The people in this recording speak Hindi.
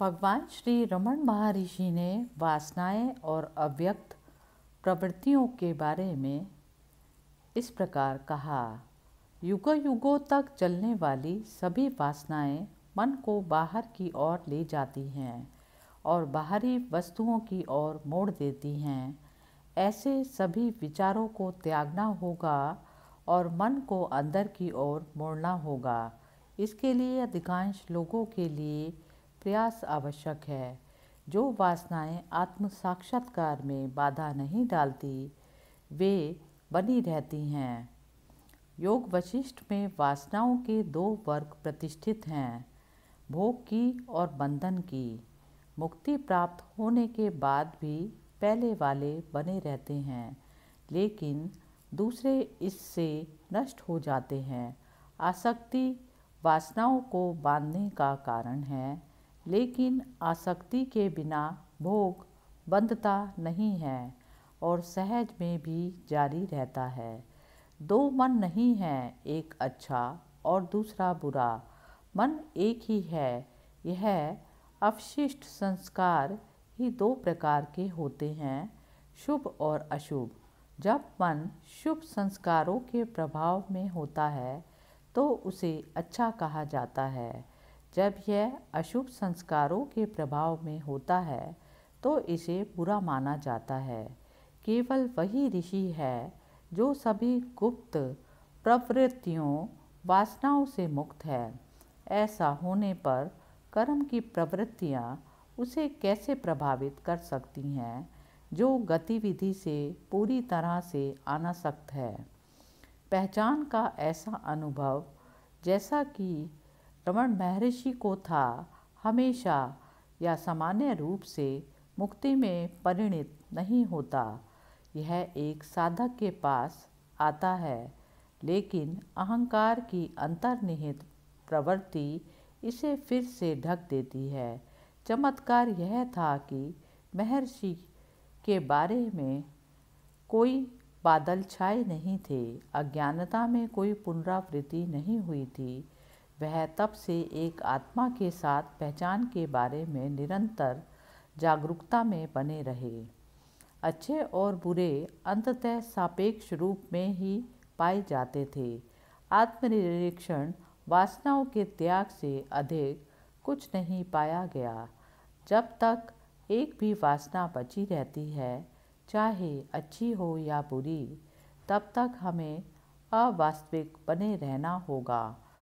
भगवान श्री रमण महर्षि ने वासनाएं और अव्यक्त प्रवृत्तियों के बारे में इस प्रकार कहा युग युगों तक चलने वाली सभी वासनाएं मन को बाहर की ओर ले जाती हैं और बाहरी वस्तुओं की ओर मोड़ देती हैं ऐसे सभी विचारों को त्यागना होगा और मन को अंदर की ओर मोड़ना होगा इसके लिए अधिकांश लोगों के लिए प्रयास आवश्यक है जो वासनाएं आत्म साक्षात्कार में बाधा नहीं डालती वे बनी रहती हैं योग वशिष्ठ में वासनाओं के दो वर्ग प्रतिष्ठित हैं भोग की और बंधन की मुक्ति प्राप्त होने के बाद भी पहले वाले बने रहते हैं लेकिन दूसरे इससे नष्ट हो जाते हैं आसक्ति वासनाओं को बांधने का कारण है लेकिन आसक्ति के बिना भोग बंधता नहीं है और सहज में भी जारी रहता है दो मन नहीं है एक अच्छा और दूसरा बुरा मन एक ही है यह अवशिष्ट संस्कार ही दो प्रकार के होते हैं शुभ और अशुभ जब मन शुभ संस्कारों के प्रभाव में होता है तो उसे अच्छा कहा जाता है जब यह अशुभ संस्कारों के प्रभाव में होता है तो इसे बुरा माना जाता है केवल वही ऋषि है जो सभी गुप्त प्रवृत्तियों वासनाओं से मुक्त है ऐसा होने पर कर्म की प्रवृत्तियाँ उसे कैसे प्रभावित कर सकती हैं जो गतिविधि से पूरी तरह से अनासक्त है पहचान का ऐसा अनुभव जैसा कि रमण महर्षि को था हमेशा या सामान्य रूप से मुक्ति में परिणित नहीं होता यह एक साधक के पास आता है लेकिन अहंकार की अंतर्निहित प्रवृत्ति इसे फिर से ढक देती है चमत्कार यह था कि महर्षि के बारे में कोई बादल छाए नहीं थे अज्ञानता में कोई पुनरावृत्ति नहीं हुई थी वह तब से एक आत्मा के साथ पहचान के बारे में निरंतर जागरूकता में बने रहे अच्छे और बुरे अंततः सापेक्ष रूप में ही पाए जाते थे आत्मनिरीक्षण वासनाओं के त्याग से अधिक कुछ नहीं पाया गया जब तक एक भी वासना बची रहती है चाहे अच्छी हो या बुरी तब तक हमें अवास्तविक बने रहना होगा